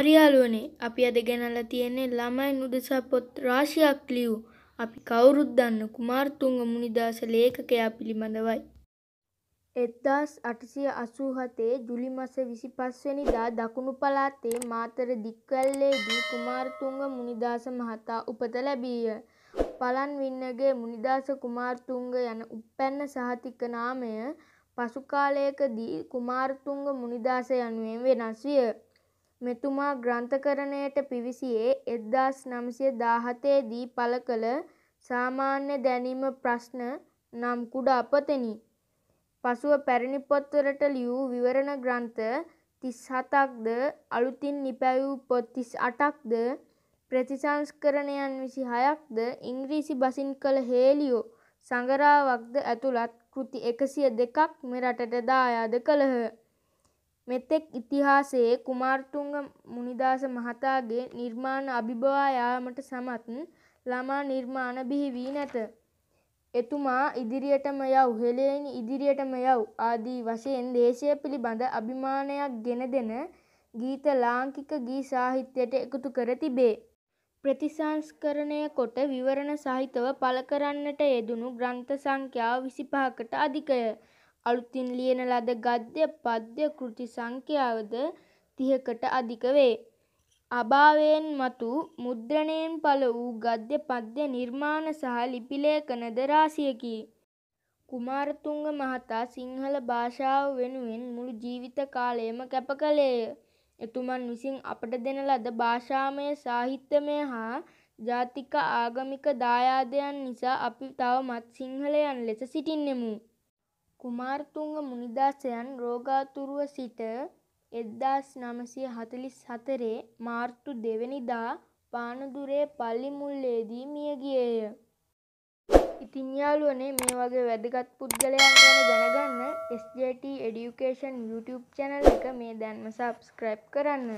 හරියාලුවනේ අපි අද ගැනලා තියෙන්නේ ළමයි උදෙසා පොත් රාශියක් ලියූ අපි කවුරුත් දන්න කුමාර්තුංග මුනිදාස ලේඛකයා පිළිබඳවයි. එත්දාස් අටසිය අසූහතේ ජුලි මස විසි පස්වනිදා දකුණු පලාත්තේ මාතර දික්වැල්ලේදී කුමාර්තුංග මුනිදාස මහතා උපත ලැබීය. පලන් වින්නගේ මුනිදාස කුමාර්තුංග යන උපැන්න සහතික නාමය පසුකාලයකදී කුමාර්තුංග මුනිදාස යනුවෙන් වෙනස් විය. මෙතුමා ග්‍රන්ථකරණයට පිවිසියේ එක්දාස් නවසිය දාහතේ දී පළ කළ සාමාන්‍ය දැනීම ප්‍රශ්න නම් කුඩා පොතෙනි. පසුව පැරණි පොත්වලට ලියූ විවරණ ග්‍රන්ථ තිස් හතක්ද අලුතින් නිපැවූ පොත් තිස් අටක්ද ප්‍රතිසංස්කරණයන් විසි හයක්ද ඉංග්‍රීසි බසින් කළ හේලියෝ සඟරාවක්ද ඇතුළත් කෘති එකසිය දෙකක් මෙරටට දායාද කළහ. මෙතෙක් ඉතිහාසයේ කුමාරතුංග මුණිදාස මහතාගේ නිර්මාණ අභිබවා යාමට සමත් ළමා නිර්මාණ බිහිවී නැත. එතුමා ඉදිරියටම යව් හෙළයෙනි ඉදිරියටම යව් ආදී වශයෙන් දේශය පිළිබඳ අභිමානයක් ගෙන දෙන ගීත ලාංකික ගී සාහිත්‍යයට එකතු කර තිබේ. ප්‍රතිසංස්කරණය කොට විවරණ සහිතව පළ කරන්නට යෙදුණු ග්‍රන්ථ සංඛ්‍යාව 25කට අධිකය. අලුතින් ලියන ලද ගද්‍ය පද්‍ය කෘති සංඛ්‍යාවද තිහකට අධික වේ. අභාවයෙන් මතු මුද්‍රණයෙන් පළ වූ ගද්‍ය පද්‍ය නිර්මාණ සහ ලිපිලේඛනද රාශියකි. කුමාරතුංග මහතා සිංහල භාෂාව වෙනුවෙන් මුළු ජීවිත කාලයම කැප කළේය. එතුමන් විසින් අපට දෙන ලද භාෂාමය සාහිත්‍යමය හා ජාතික ආගමික දායාදයන් නිසා අපි තවමත් සිංහලයන් ලෙස සිටින්නෙමු. කුමාරතුංග මුනිදාසයන් රෝගාතුරව සිට 1944 මාර්තු 2 වෙනිදා පානදුරේ පල්ලි මුල්ලේදී මිය ගියේය. ඉතින් යාළුවනේ මේ වගේ වැදගත් පුද්ගලයන් ගැන දැනගන්න SJT Education YouTube channel එක මේ දැන්ම subscribe කරන්න.